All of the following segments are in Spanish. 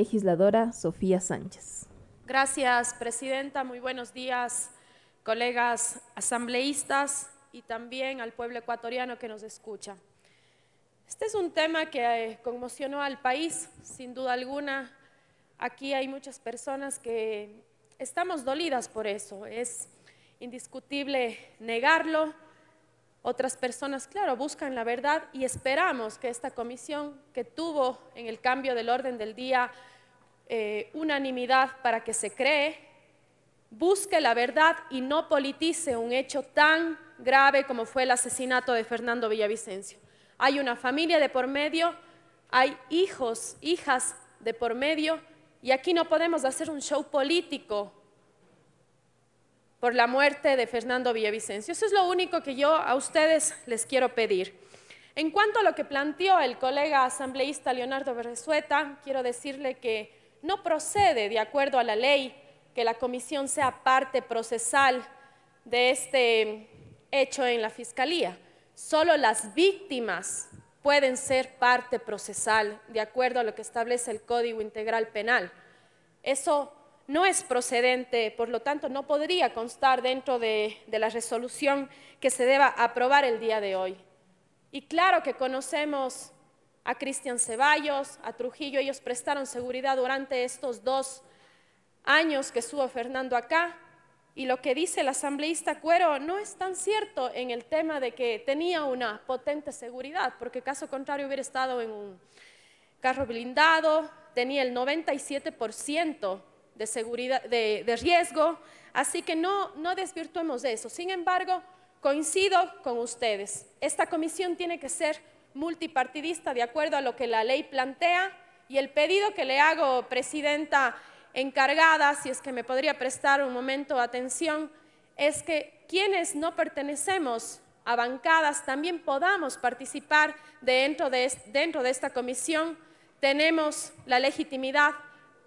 Legisladora Sofía Sánchez. Gracias, Presidenta. Muy buenos días, colegas asambleístas y también al pueblo ecuatoriano que nos escucha. Este es un tema que eh, conmocionó al país, sin duda alguna. Aquí hay muchas personas que estamos dolidas por eso. Es indiscutible negarlo otras personas, claro, buscan la verdad y esperamos que esta comisión que tuvo en el cambio del orden del día eh, unanimidad para que se cree, busque la verdad y no politice un hecho tan grave como fue el asesinato de Fernando Villavicencio. Hay una familia de por medio, hay hijos, hijas de por medio, y aquí no podemos hacer un show político por la muerte de Fernando Villavicencio. Eso es lo único que yo a ustedes les quiero pedir. En cuanto a lo que planteó el colega asambleísta Leonardo Berresueta, quiero decirle que no procede, de acuerdo a la ley, que la comisión sea parte procesal de este hecho en la fiscalía. Solo las víctimas pueden ser parte procesal, de acuerdo a lo que establece el Código Integral Penal. Eso no es procedente, por lo tanto no podría constar dentro de, la resolución que se deba aprobar el día de hoy. Y claro que conocemos a Cristian Ceballos, a Trujillo, ellos prestaron seguridad durante estos dos años que estuvo Fernando acá, y lo que dice el asambleísta Cuero no es tan cierto en el tema de que tenía una potente seguridad, porque caso contrario hubiera estado en un carro blindado, tenía el 97% de, seguridad, de, riesgo, así que no, no desvirtuemos eso. Sin embargo, coincido con ustedes, esta comisión tiene que ser multipartidista de acuerdo a lo que la ley plantea y el pedido que le hago, Presidenta encargada, si es que me podría prestar un momento de atención, es que quienes no pertenecemos a bancadas también podamos participar dentro de, dentro de esta comisión, tenemos la legitimidad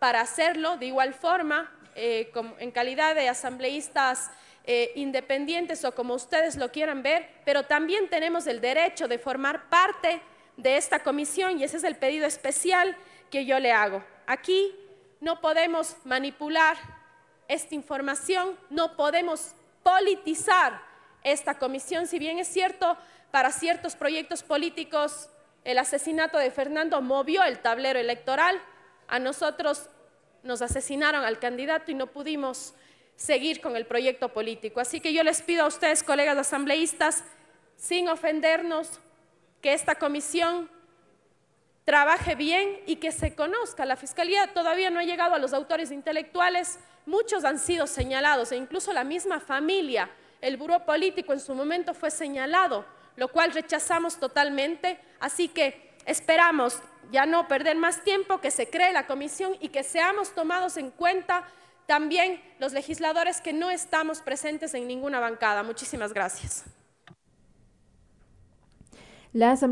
para hacerlo. De igual forma, eh, en calidad de asambleístas eh, independientes o como ustedes lo quieran ver, pero también tenemos el derecho de formar parte de esta comisión y ese es el pedido especial que yo le hago. Aquí no podemos manipular esta información, no podemos politizar esta comisión, si bien es cierto, para ciertos proyectos políticos el asesinato de Fernando movió el tablero electoral, a nosotros nos asesinaron al candidato y no pudimos seguir con el proyecto político. Así que yo les pido a ustedes, colegas asambleístas, sin ofendernos, que esta comisión trabaje bien y que se conozca. La Fiscalía todavía no ha llegado a los autores intelectuales, muchos han sido señalados e incluso la misma familia, el buró político en su momento fue señalado, lo cual rechazamos totalmente. Así que Esperamos ya no perder más tiempo, que se cree la comisión y que seamos tomados en cuenta también los legisladores que no estamos presentes en ninguna bancada. Muchísimas gracias. La Asamblea